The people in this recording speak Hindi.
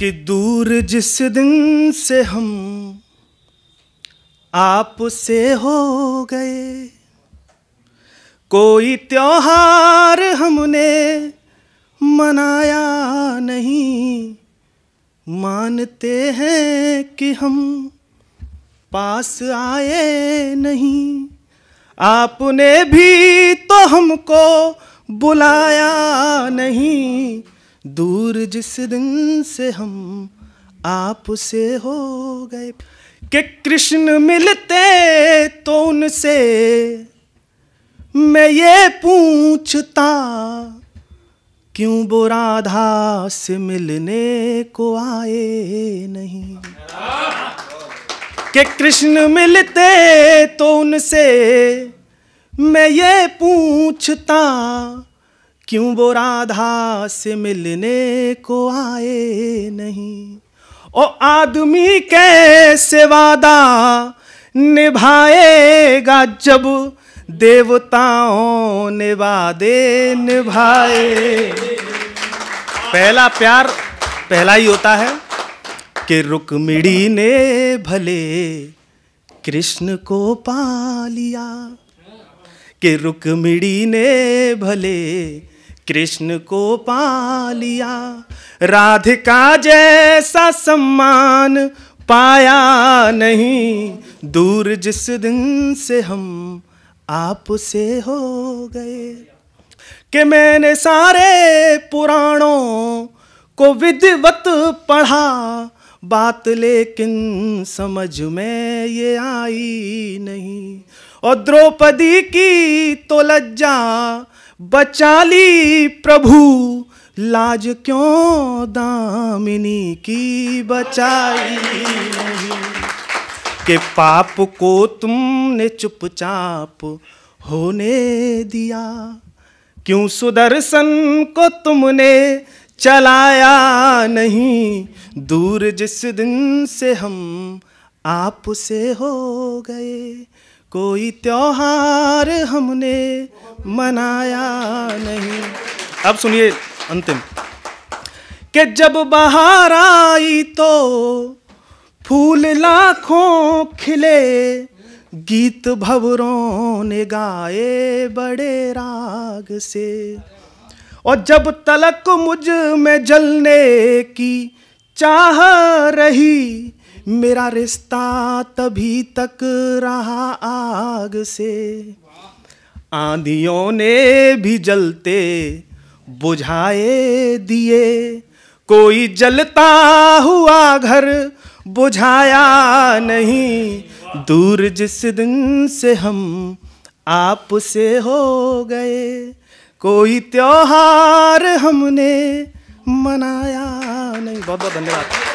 कि दूर जिस दिन से हम आप से हो गए कोई त्योहार हमने मनाया नहीं मानते हैं कि हम पास आए नहीं आपने भी तो हमको बुलाया नहीं दूर जिस दिन से हम आप से हो गए के कृष्ण मिलते तो उनसे मैं ये पूछता क्यों वो राधा से मिलने को आए नहीं के कृष्ण मिलते तो उनसे मैं ये पूछता क्यों वो राधा से मिलने को आए नहीं ओ आदमी कैसे वादा निभाएगा जब देवताओं ने वादे निभाए पहला प्यार पहला ही होता है कि रुकमिड़ी ने भले कृष्ण को पा लिया कि रुकमिड़ी ने भले कृष्ण को पा लिया राधिका जैसा सम्मान पाया नहीं दूर जिस दिन से हम आपसे हो गए कि मैंने सारे पुराणों को विधिवत पढ़ा बात लेकिन समझ में ये आई नहीं और द्रौपदी की तो लज्जा बचा ली प्रभु लाज क्यों दामिनी की बचाई के पाप को तुमने चुपचाप होने दिया क्यों सुदर्शन को तुमने चलाया नहीं दूर जिस दिन से हम आप से हो गए कोई त्योहार हमने मनाया नहीं अब सुनिए अंतिम कि जब बाहर आई तो फूल लाखों खिले गीत भवरों ने गाए बड़े राग से और जब तलक मुझ में जलने की चाह रही मेरा रिश्ता तभी तक रहा आग से आंधियों ने भी जलते बुझाए दिए कोई जलता हुआ घर बुझाया नहीं दूर जिस दिन से हम आप से हो गए कोई त्योहार हमने मनाया नहीं बहुत बहुत धन्यवाद